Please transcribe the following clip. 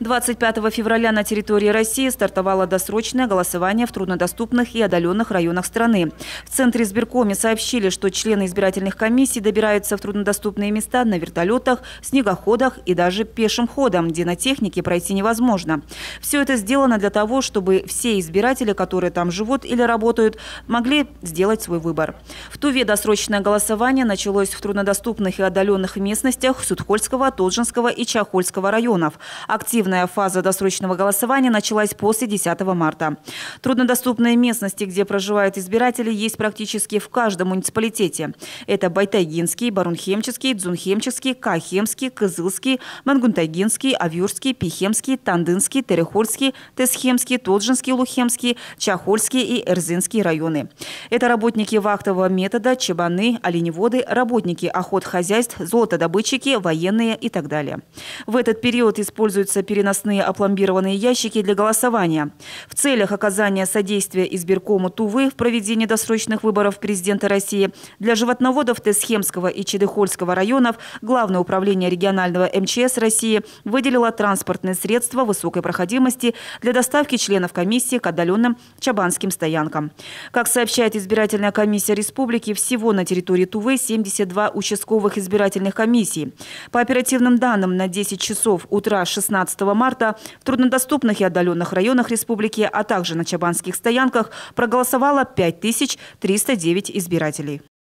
25 февраля на территории России стартовало досрочное голосование в труднодоступных и отдаленных районах страны. В Центре избиркоме сообщили, что члены избирательных комиссий добираются в труднодоступные места на вертолетах, снегоходах и даже пешим ходом, где на технике пройти невозможно. Все это сделано для того, чтобы все избиратели, которые там живут или работают, могли сделать свой выбор. В Туве досрочное голосование началось в труднодоступных и отдаленных местностях Судхольского, Тоджинского и Чахольского районов. Активно активная фаза досрочного голосования началась после 10 марта. Труднодоступные местности, где проживают избиратели, есть практически в каждом муниципалитете. Это Байтайгинский, Барунхемческий, Дзунхемческий, Кахемский, Кызылский, Мангунтайгинский, Авюрский, Пихемский, Тандынский, Терехольский, Тесхемский, Тоджинский, Лухемский, Чахольский и Эрзинский районы. Это работники вахтового метода, чебаны, оленеводы, работники охот, хозяйств, золотодобытчики, военные и так далее. В этот период используется перед переносные опломбированные ящики для голосования. В целях оказания содействия избиркому Тувы в проведении досрочных выборов президента России для животноводов Тесхемского и Чедыхольского районов Главное управление регионального МЧС России выделило транспортные средства высокой проходимости для доставки членов комиссии к отдаленным чабанским стоянкам. Как сообщает избирательная комиссия республики, всего на территории Тувы 72 участковых избирательных комиссий. По оперативным данным, на 10 часов утра 16 марта в труднодоступных и отдаленных районах республики, а также на чабанских стоянках проголосовало 5309 избирателей.